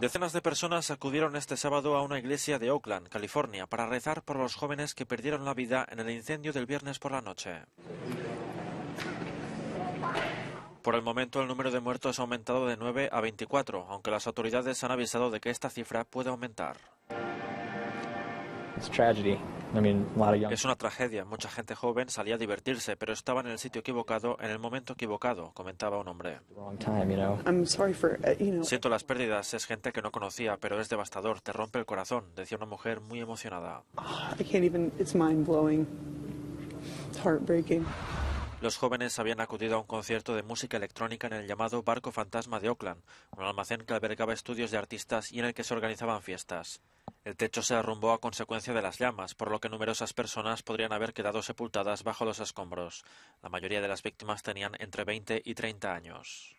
Decenas de personas acudieron este sábado a una iglesia de Oakland, California, para rezar por los jóvenes que perdieron la vida en el incendio del viernes por la noche. Por el momento el número de muertos ha aumentado de 9 a 24, aunque las autoridades han avisado de que esta cifra puede aumentar. Es una tragedia. Mucha gente joven salía a divertirse, pero estaba en el sitio equivocado en el momento equivocado, comentaba un hombre. Uh, Siento las pérdidas. Es gente que no conocía, pero es devastador. Te rompe el corazón, decía una mujer muy emocionada. Ah, Los jóvenes habían acudido a un concierto de música electrónica en el llamado Barco Fantasma de Oakland, un almacén que albergaba estudios de artistas y en el que se organizaban fiestas. El techo se arrumbó a consecuencia de las llamas, por lo que numerosas personas podrían haber quedado sepultadas bajo los escombros. La mayoría de las víctimas tenían entre 20 y 30 años.